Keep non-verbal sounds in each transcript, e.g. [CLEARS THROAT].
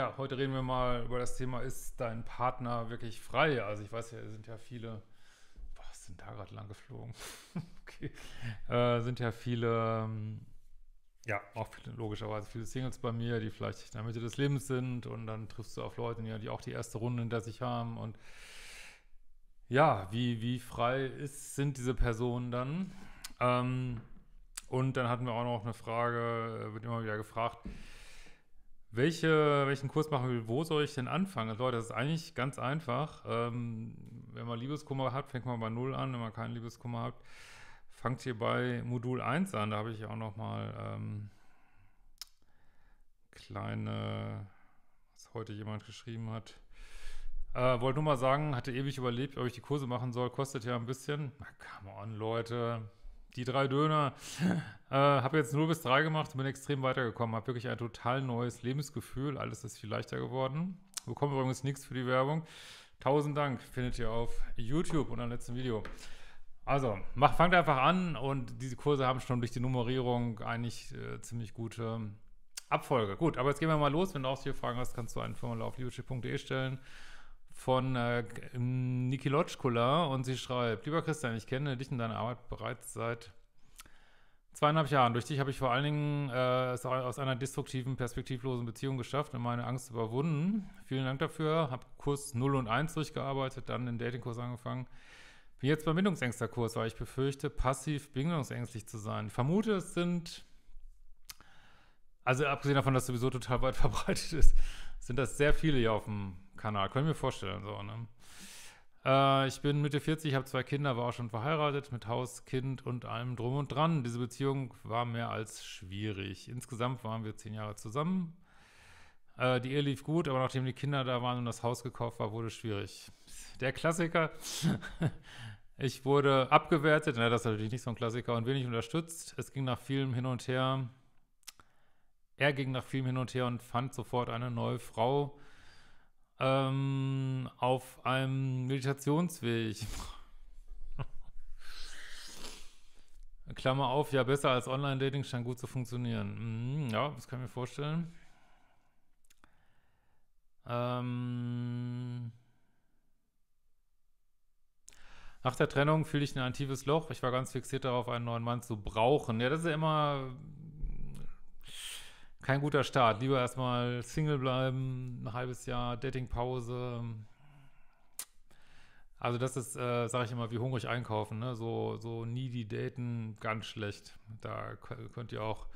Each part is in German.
ja, heute reden wir mal über das Thema, ist dein Partner wirklich frei? Also ich weiß ja, es sind ja viele, was sind da gerade lang geflogen? [LAUGHS] okay. Äh, sind ja viele, ähm, ja, auch viele, logischerweise viele Singles bei mir, die vielleicht in der Mitte des Lebens sind und dann triffst du auf Leute, die auch die erste Runde hinter sich haben und ja, wie, wie frei ist, sind diese Personen dann? Ähm, und dann hatten wir auch noch eine Frage, äh, wird immer wieder gefragt, welche, welchen Kurs machen will, wo soll ich denn anfangen? Also, Leute, das ist eigentlich ganz einfach. Ähm, wenn man Liebeskummer hat, fängt man bei Null an. Wenn man keinen Liebeskummer hat, fangt ihr bei Modul 1 an. Da habe ich auch nochmal ähm, kleine, was heute jemand geschrieben hat. Äh, wollte nur mal sagen, hatte ewig überlebt, ob ich die Kurse machen soll. Kostet ja ein bisschen. Na, come on, Leute die drei Döner. [LAUGHS] Äh, habe jetzt 0 bis 3 gemacht und bin extrem weitergekommen. Habe wirklich ein total neues Lebensgefühl. Alles ist viel leichter geworden. Bekomme übrigens nichts für die Werbung. Tausend Dank findet ihr auf YouTube und am letzten Video. Also, mach, fangt einfach an und diese Kurse haben schon durch die Nummerierung eigentlich äh, ziemlich gute Abfolge. Gut, aber jetzt gehen wir mal los. Wenn du auch hier Fragen hast, kannst du einen Formular auf liebeschip.de stellen von äh, Niki Lotschkula und sie schreibt, lieber Christian, ich kenne dich und deine Arbeit bereits seit zweieinhalb Jahren. Durch dich habe ich vor allen Dingen äh, es aus einer destruktiven, perspektivlosen Beziehung geschafft und meine Angst überwunden. Vielen Dank dafür. Habe Kurs 0 und 1 durchgearbeitet, dann den Datingkurs angefangen. Bin jetzt beim Bindungsängsterkurs, weil ich befürchte, passiv bindungsängstlich zu sein. Ich Vermute, es sind, also abgesehen davon, dass sowieso total weit [LAUGHS] verbreitet ist, sind das sehr viele hier auf dem Kanal. Können wir vorstellen, so, ne? Äh, ich bin Mitte 40, habe zwei Kinder, war auch schon verheiratet mit Haus, Kind und allem drum und dran. Diese Beziehung war mehr als schwierig. Insgesamt waren wir zehn Jahre zusammen. Äh, die Ehe lief gut, aber nachdem die Kinder da waren und das Haus gekauft war, wurde es schwierig. Der Klassiker. [LAUGHS] ich wurde abgewertet, na, das ist natürlich nicht so ein Klassiker, und wenig unterstützt. Es ging nach vielem hin und her. Er ging nach vielem hin und her und fand sofort eine neue Frau ähm, auf einem Meditationsweg. [LAUGHS] Klammer auf, ja, besser als Online-Dating scheint gut zu funktionieren. Mhm, ja, das kann ich mir vorstellen. Ähm. Nach der Trennung fühle ich ein tiefes Loch. Ich war ganz fixiert darauf, einen neuen Mann zu brauchen. Ja, das ist ja immer kein guter Start. Lieber erstmal Single bleiben, ein halbes Jahr Datingpause. Also das ist, äh, sage ich immer, wie hungrig einkaufen. Ne? So, so needy daten, ganz schlecht. Da könnt ihr auch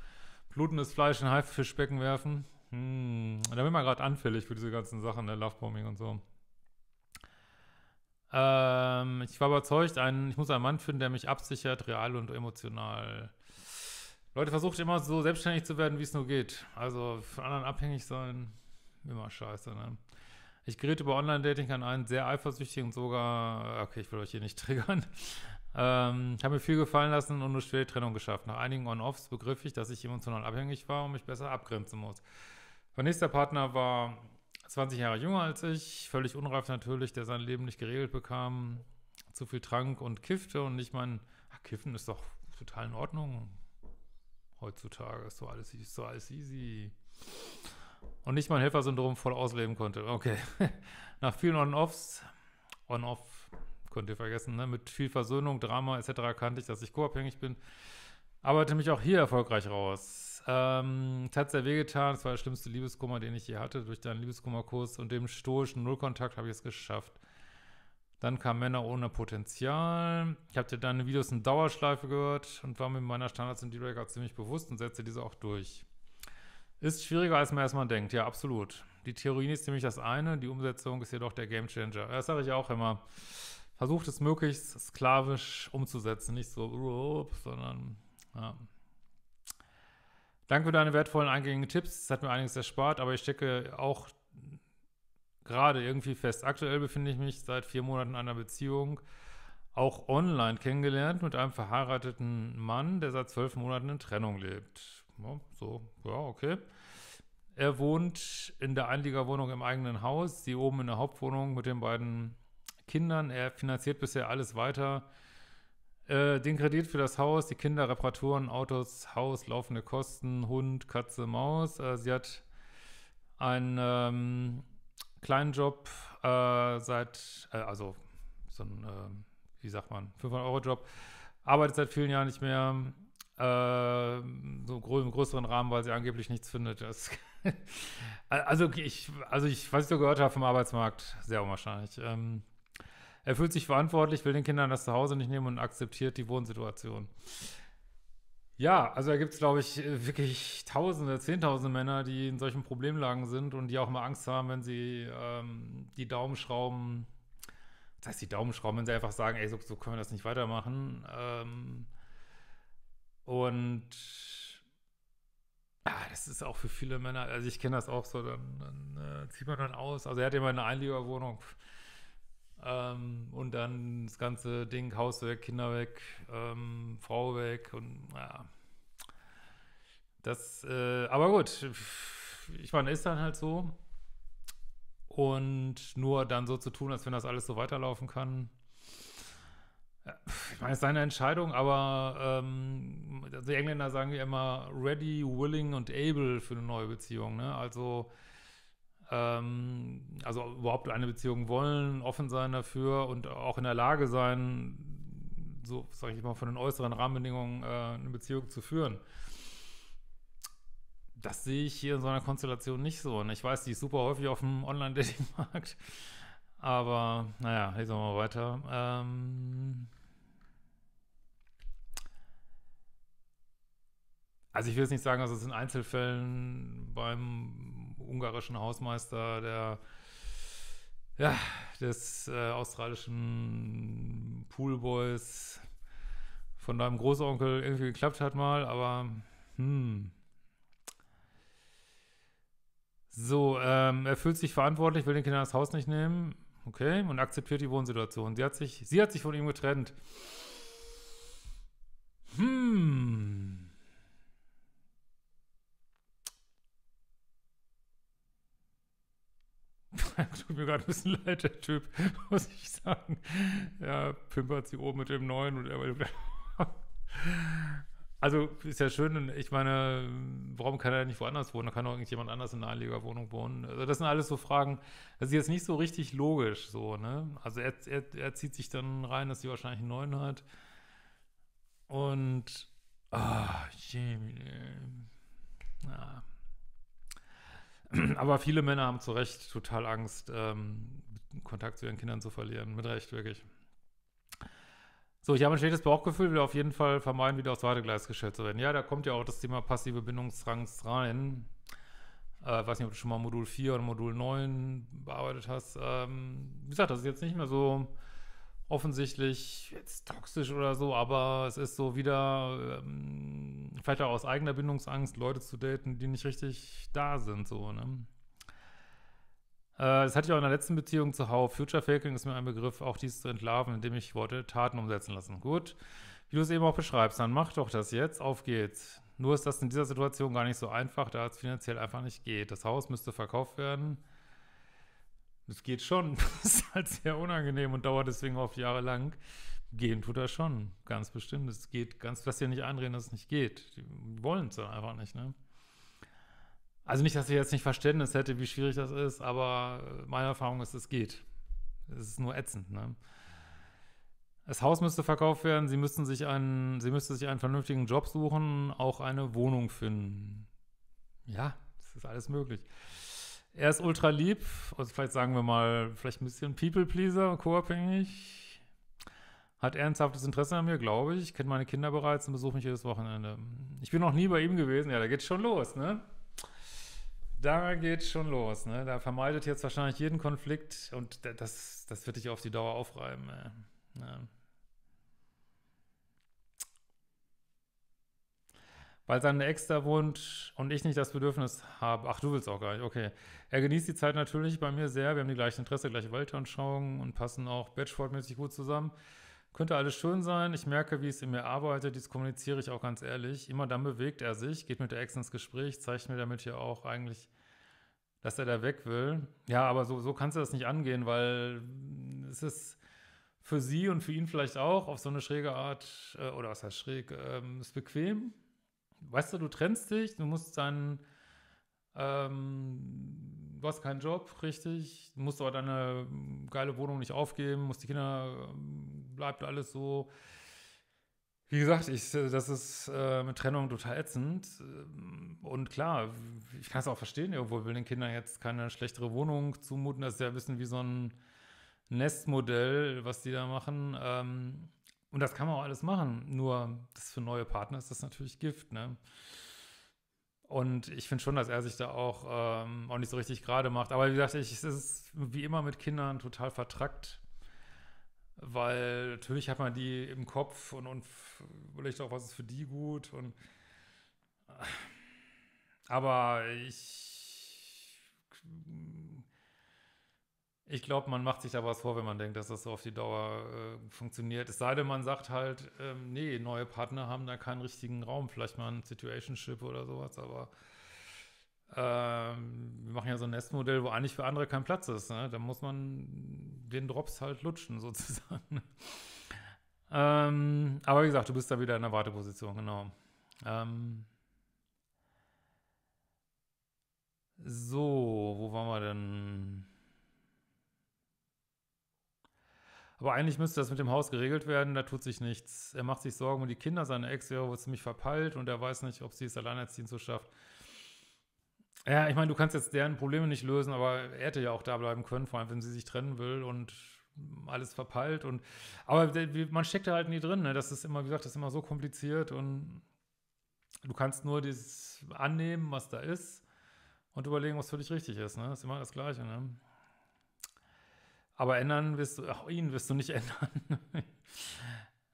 blutendes Fleisch in Haifischbecken werfen. Hm. Da bin ich mal gerade anfällig für diese ganzen Sachen, der ne? Lovebombing und so. Ähm, ich war überzeugt, ein, ich muss einen Mann finden, der mich absichert, real und emotional. Leute, versucht immer so selbstständig zu werden, wie es nur geht. Also von anderen abhängig sein, immer scheiße, ne? Ich geriet über Online-Dating an einen sehr eifersüchtigen, sogar, okay, ich will euch hier nicht [LAUGHS] triggern. Ähm, habe mir viel gefallen lassen und eine schwere Trennung geschafft. Nach einigen On-Offs begriff ich, dass ich emotional abhängig war und mich besser abgrenzen muss. Mein nächster Partner war 20 Jahre jünger als ich, völlig unreif natürlich, der sein Leben nicht geregelt bekam, zu viel trank und kiffte und nicht mein, ach, kiffen ist doch total in Ordnung, heutzutage. Ist so alles, so alles easy. Und nicht mein Helfersyndrom voll ausleben konnte. Okay. [LAUGHS] Nach vielen On-Offs, On-Off könnt ihr vergessen, ne? mit viel Versöhnung, Drama etc. kannte ich, dass ich co-abhängig bin. Arbeite mich auch hier erfolgreich raus. Ähm, es hat sehr wehgetan. Es war der schlimmste Liebeskummer, den ich je hatte. Durch deinen Liebeskummerkurs und dem stoischen Nullkontakt habe ich es geschafft, dann kam Männer ohne Potenzial. Ich habe dir deine Videos in Dauerschleife gehört und war mir meiner Standards und D-Records ziemlich bewusst und setze diese auch durch. Ist schwieriger, als man erstmal denkt. Ja, absolut. Die Theorie ist nämlich das eine, die Umsetzung ist jedoch der Gamechanger. Das sage ich auch immer. Versucht es möglichst sklavisch umzusetzen, nicht so, sondern ja. Danke für deine wertvollen eingängigen Tipps. Das hat mir einiges erspart, aber ich stecke auch gerade irgendwie fest. Aktuell befinde ich mich seit vier Monaten in einer Beziehung, auch online kennengelernt mit einem verheirateten Mann, der seit zwölf Monaten in Trennung lebt. Ja, so, ja, okay. Er wohnt in der Einliegerwohnung im eigenen Haus, sie oben in der Hauptwohnung mit den beiden Kindern. Er finanziert bisher alles weiter. Äh, den Kredit für das Haus, die Kinder, Reparaturen, Autos, Haus, laufende Kosten, Hund, Katze, Maus. Äh, sie hat ein ähm, kleinen Job äh, seit, äh, also so ein, ähm, wie sagt man, 500-Euro-Job, arbeitet seit vielen Jahren nicht mehr, äh, so im größeren Rahmen, weil sie angeblich nichts findet. Das, [LAUGHS] also, ich, also ich, was ich so gehört habe vom Arbeitsmarkt, sehr unwahrscheinlich. Ähm, er fühlt sich verantwortlich, will den Kindern das Zuhause nicht nehmen und akzeptiert die Wohnsituation. Ja, also da gibt es, glaube ich, äh, wirklich Tausende, Zehntausende Männer, die in solchen Problemlagen sind und die auch mal Angst haben, wenn sie ähm, die Daumenschrauben, das heißt die Daumenschrauben, wenn sie einfach sagen, ey, so, so können wir das nicht weitermachen. Ähm, und ah, das ist auch für viele Männer, also ich kenne das auch so, dann, dann äh, zieht man dann aus. Also er hat immer eine Einliegerwohnung. Pff ähm, und dann das ganze Ding, Haus weg, Kinder weg, ähm, Frau weg und ja. Das, äh, aber gut, ich meine, ist dann halt so. Und nur dann so zu tun, als wenn das alles so weiterlaufen kann. ich meine, es ist seine Entscheidung, aber ähm, also die Engländer sagen ja immer ready, willing und able für eine neue Beziehung. Ne? Also ähm, also überhaupt eine Beziehung wollen, offen sein dafür und auch in der Lage sein, so sage ich mal, von den äußeren Rahmenbedingungen äh, eine Beziehung zu führen. Das sehe ich hier in so einer Konstellation nicht so. Und ich weiß, die ist super häufig auf dem Online-Dating-Markt. Aber naja, lesen wir mal weiter. Ähm also ich will jetzt nicht sagen, dass es in Einzelfällen beim ungarischen Hausmeister der, ja, des äh, australischen Poolboys von deinem Großonkel irgendwie geklappt hat mal, aber hm. So, ähm, er fühlt sich verantwortlich, will den Kindern das Haus nicht nehmen. Okay, und akzeptiert die Wohnsituation. Sie hat sich, sie hat sich von ihm getrennt. [LAUGHS] tut mir gerade ein bisschen leid, der Typ, [LAUGHS] muss ich sagen. Ja, pimpert sie oben mit dem Neuen und er [LAUGHS] Also ist ja schön, ich meine, warum kann er nicht woanders wohnen? Da kann doch irgendjemand anders in einer Anlegerwohnung wohnen. Also das sind alles so Fragen, das ist jetzt nicht so richtig logisch, so, ne? Also er, er, er zieht sich dann rein, dass sie wahrscheinlich einen neuen hat. Und ah, Jimmy. Ja. [CLEARS THROAT] Aber viele Männer haben zu Recht total Angst, ähm, Kontakt zu ihren Kindern zu verlieren. Mit Recht, wirklich. So, ich habe ein schlechtes Bauchgefühl, will auf jeden Fall vermeiden, wieder aufs Wartegleis gestellt zu werden. Ja, da kommt ja auch das Thema passive Bindungsrangs rein. Äh, weiß nicht, ob du schon mal Modul 4 oder Modul 9 bearbeitet hast. Ähm, wie gesagt, das ist jetzt nicht mehr so offensichtlich jetzt toxisch oder so, aber es ist so wieder, ähm, vielleicht auch aus eigener Bindungsangst, Leute zu daten, die nicht richtig da sind, so, ne? Äh, das hatte ich auch in der letzten Beziehung zu zuhauf. Future Faking ist mir ein Begriff, auch dies zu entlarven, indem ich Worte Taten umsetzen lassen. Gut, wie du es eben auch beschreibst, dann mach doch das jetzt, auf geht's. Nur ist das in dieser Situation gar nicht so einfach, da es finanziell einfach nicht geht. Das Haus müsste verkauft werden. Das geht schon. [LAUGHS] Das ist halt sehr unangenehm und dauert deswegen oft jahrelang. Gehen tut er schon, ganz bestimmt. Es geht ganz, dass sie nicht einreden, dass es nicht geht. Die wollen es einfach nicht, ne? Also nicht, dass ich jetzt nicht Verständnis hätte, wie schwierig das ist, aber äh, meine Erfahrung ist, es geht. Es ist nur ätzend, ne? Das Haus müsste verkauft werden, sie müssten sich einen, sie müsste sich einen vernünftigen Job suchen, auch eine Wohnung finden. Ja, das ist alles möglich. Er ist ultra lieb, also vielleicht sagen wir mal, vielleicht ein bisschen People-Pleaser, co-abhängig. Hat ernsthaftes Interesse an mir, glaube ich. Kennt meine Kinder bereits und besucht mich jedes Wochenende. Ich bin noch nie bei ihm gewesen. Ja, da geht's schon los, ne? Da geht's schon los, ne? Da vermeidet jetzt wahrscheinlich jeden Konflikt und das, das wird dich auf die Dauer aufreiben, ne? Ja. weil seine Ex da wohnt und ich nicht das Bedürfnis habe. Ach, du willst auch gar nicht, okay. Er genießt die Zeit natürlich bei mir sehr. Wir haben die gleichen Interesse, gleiche Weltanschauungen und passen auch Batchford-mäßig gut zusammen. Könnte alles schön sein. Ich merke, wie es in mir arbeitet. Dies kommuniziere ich auch ganz ehrlich. Immer dann bewegt er sich, geht mit der Ex ins Gespräch, zeigt mir damit ja auch eigentlich, dass er da weg will. Ja, aber so, so kannst du das nicht angehen, weil es ist für sie und für ihn vielleicht auch auf so eine schräge Art, äh, oder was heißt schräg, ähm, ist bequem, weißt du, du trennst dich, du musst dann, ähm, du hast keinen Job, richtig, du musst aber deine geile Wohnung nicht aufgeben, musst die Kinder, ähm, bleibt alles so. Wie gesagt, ich, das ist äh, mit Trennung total ätzend. Ähm, und klar, ich kann es auch verstehen, irgendwo will den Kindern jetzt keine schlechtere Wohnung zumuten. Das ist ja ein bisschen wie so ein Nestmodell, was die da machen. Ähm, und das kann man auch alles machen, nur das für neue Partner ist das natürlich Gift, ne? Und ich finde schon, dass er sich da auch, ähm, auch nicht so richtig gerade macht. Aber wie gesagt, ich, es ist wie immer mit Kindern total vertrackt, weil natürlich hat man die im Kopf und, und überlegt auch, was ist für die gut. Und, äh, aber ich ich glaube, man macht sich da was vor, wenn man denkt, dass das so auf die Dauer äh, funktioniert. Es sei denn, man sagt halt, ähm, nee, neue Partner haben da keinen richtigen Raum. Vielleicht mal ein Situationship oder sowas, aber ähm, wir machen ja so ein Nestmodell, wo eigentlich für andere kein Platz ist. Ne? Da muss man den Drops halt lutschen, [LAUGHS] sozusagen. ähm, aber wie gesagt, du bist da wieder in der Warteposition, genau. Ähm, so, wo waren wir denn? Aber eigentlich müsste das mit dem Haus geregelt werden, da tut sich nichts. Er macht sich Sorgen um die Kinder, seine Ex wäre wohl ziemlich verpeilt und er weiß nicht, ob sie es alleinerziehend so schafft. Ja, ich meine, du kannst jetzt deren Probleme nicht lösen, aber er hätte ja auch da bleiben können, vor allem wenn sie sich trennen will und alles verpeilt und aber man steckt da halt nie drin, ne? Das ist immer, wie gesagt, das ist immer so kompliziert und du kannst nur dieses annehmen, was da ist und überlegen, was für dich richtig ist, ne? Das ist immer das Gleiche, ne? Aber ändern wirst du, auch ihn wirst du nicht [LAUGHS] ändern.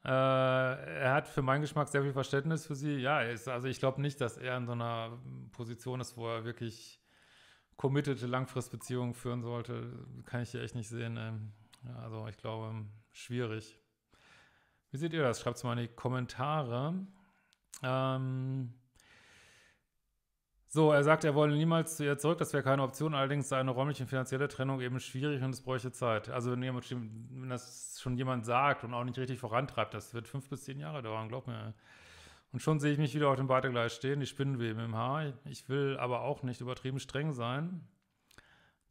äh, er hat für meinen Geschmack sehr viel Verständnis für sie. Ja, ist, also ich glaube nicht, dass er in so einer Position ist, wo er wirklich committed Langfristbeziehungen führen sollte. Kann ich hier echt nicht sehen. Ne? Also ich glaube, ähm, schwierig. Wie seht ihr das? Schreibt es mal in die Kommentare. Ähm, so, er sagt, er wolle niemals zu ihr zurück, das wäre keine Option, allerdings sei eine räumliche und finanzielle Trennung eben schwierig und es bräuchte Zeit. Also wenn, jemand, wenn das schon jemand sagt und auch nicht richtig vorantreibt, das wird fünf bis zehn Jahre dauern, glaub mir. Und schon sehe ich mich wieder auf dem Weitergleis stehen, die Spinnenweben im Haar. Ich will aber auch nicht übertrieben streng sein,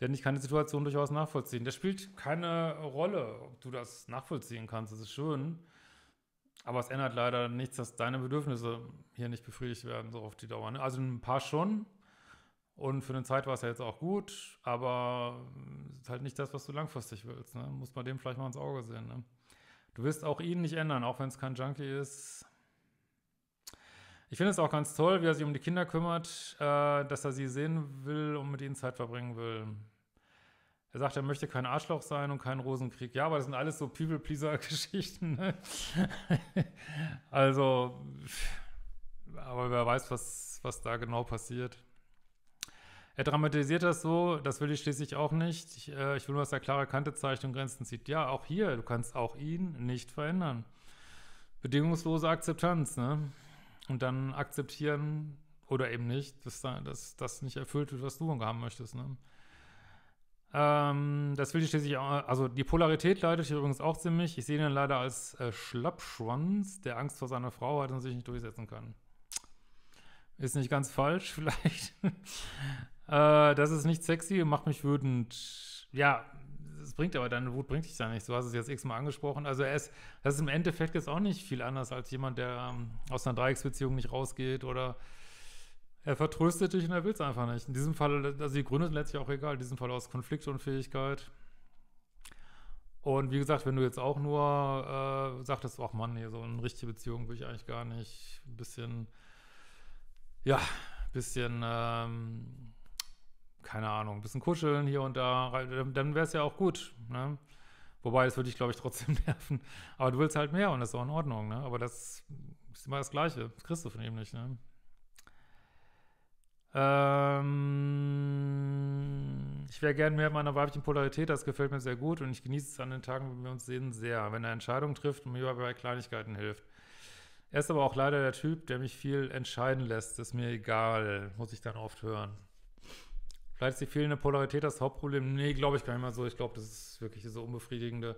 denn ich kann die Situation durchaus nachvollziehen. Das spielt keine Rolle, ob du das nachvollziehen kannst, das ist schön. Aber es ändert leider nichts, dass deine Bedürfnisse hier nicht befriedigt werden, so auf die Dauer. Ne? Also ein paar schon. Und für eine Zeit war es ja jetzt auch gut, aber ist halt nicht das, was du langfristig willst. Ne? Muss man dem vielleicht mal ins Auge sehen. Ne? Du wirst auch ihn nicht ändern, auch wenn es kein Junkie ist. Ich finde es auch ganz toll, wie er sich um die Kinder kümmert, äh, dass er sie sehen will und mit ihnen Zeit verbringen will. Er sagt, er möchte kein Arschloch sein und kein Rosenkrieg. Ja, aber das sind alles so People-Pleaser-Geschichten. Ne? [LAUGHS] also, aber wer weiß, was, was da genau passiert. Er dramatisiert das so, das will ich schließlich auch nicht. Ich, äh, ich will nur, dass er klare Kante zeigt und Grenzen zieht. Ja, auch hier, du kannst auch ihn nicht verändern. Bedingungslose Akzeptanz, ne? Und dann akzeptieren oder eben nicht, dass das nicht erfüllt wird, was du haben möchtest, ne? Ähm, das will ich schließlich auch, also die Polarität leidet hier übrigens auch ziemlich. Ich sehe ihn leider als äh, Schlappschwanz, der Angst vor seiner Frau hat und sich nicht durchsetzen kann. Ist nicht ganz falsch, [LAUGHS] vielleicht. äh, das ist nicht sexy, macht mich wütend. Ja, es bringt aber deine Wut bringt dich da nicht. Du hast es jetzt x-mal angesprochen. Also er ist, das ist im Endeffekt jetzt auch nicht viel anders als jemand, der ähm, aus einer Dreiecksbeziehung nicht rausgeht oder er vertröstet dich und er will es einfach nicht. In diesem Fall, also die Gründe sind letztlich auch egal. In diesem Fall aus Konfliktunfähigkeit. Und wie gesagt, wenn du jetzt auch nur äh, sagtest, ach Mann, nee, so eine richtige Beziehung will ich eigentlich gar nicht, ein bisschen, ja, ein bisschen, ähm, keine Ahnung, ein bisschen kuscheln hier und da, dann wäre es ja auch gut, ne? Wobei, das würde ich, glaube ich, trotzdem [LAUGHS] nerven. Aber du willst halt mehr und das ist auch in Ordnung, ne? Aber das ist immer das Gleiche. Das kriegst du von ihm nicht, ne? Ähm, ich wäre gern mehr in meiner weiblichen Polarität, das gefällt mir sehr gut und ich genieße es an den Tagen, wenn wir uns sehen, sehr, wenn er Entscheidungen trifft und mir bei Kleinigkeiten hilft. Er ist aber auch leider der Typ, der mich viel entscheiden lässt. Ist mir egal, muss ich dann oft hören. Vielleicht ist die fehlende Polarität das Hauptproblem. Nee, glaube ich gar nicht mal so. Ich glaube, das ist wirklich diese unbefriedigende.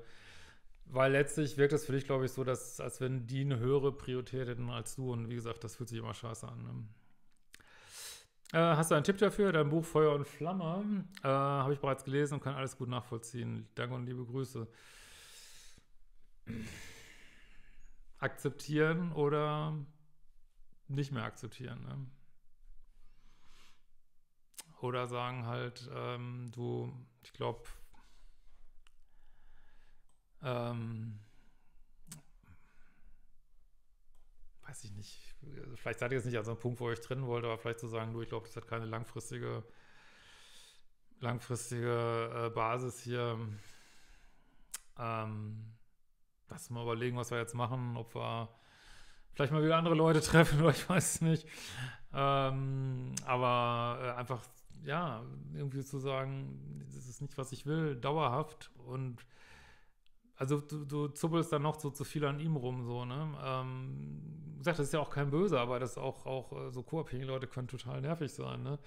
Weil letztlich wirkt es für dich, glaube ich, so, dass, als wenn die eine höhere Priorität hätten als du. Und wie gesagt, das fühlt sich immer scheiße an. Ne? Äh, hast du einen Tipp dafür? Dein Buch Feuer und Flamme äh, habe ich bereits gelesen und kann alles gut nachvollziehen. Danke und liebe Grüße. Akzeptieren oder nicht mehr akzeptieren. Ne? Oder sagen halt, ähm, du, ich glaube, ähm, weiß ich nicht, also vielleicht seid ihr jetzt nicht an so einem Punkt, wo ihr euch trennen wollt, aber vielleicht zu so sagen, du, ich glaube, das hat keine langfristige, langfristige äh, Basis hier. Ähm, lass mal überlegen, was wir jetzt machen, ob wir vielleicht mal wieder andere Leute [LAUGHS] treffen oder ich weiß es nicht. Ähm, aber äh, einfach, ja, irgendwie zu sagen, das ist nicht, was ich will, dauerhaft und also du, du zubbelst dann noch so zu viel an ihm rum, so, ne? Ähm, gesagt, das ist ja auch kein Böser, aber das auch, auch äh, so co-abhängige Leute können total nervig sein, ne?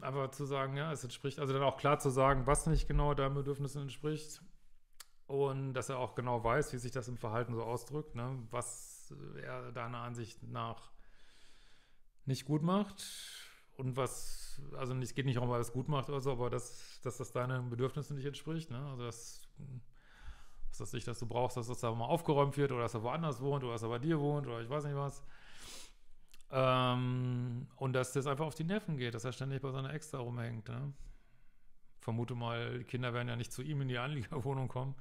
Aber zu sagen, ja, es entspricht, also dann auch klar zu sagen, was nicht genau deinen Bedürfnissen entspricht und dass er auch genau weiß, wie sich das im Verhalten so ausdrückt, ne? Was äh, er deiner Ansicht nach nicht gut macht und was, also es geht nicht um, weil es gut macht oder so, aber dass, dass das deinen Bedürfnissen nicht entspricht, ne? Also das hm was das nicht, dass du brauchst, dass das da mal aufgeräumt wird oder dass er woanders wohnt oder dass er bei dir wohnt oder ich weiß nicht was. Ähm, und dass das einfach auf die Nerven geht, dass er ständig bei seiner Ex da rumhängt. Ne? Vermute mal, die Kinder werden ja nicht zu ihm in die Anliegerwohnung kommen.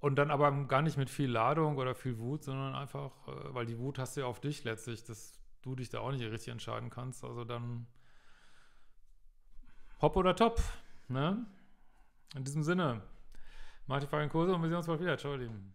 Und dann aber gar nicht mit viel Ladung oder viel Wut, sondern einfach, äh, weil die Wut hast du ja auf dich letztlich, dass du dich da auch nicht richtig entscheiden kannst. Also dann hopp oder top, ne? In diesem Sinne die Fabian Kurse und wir sehen uns bald wieder. Ciao, ihr Lieben.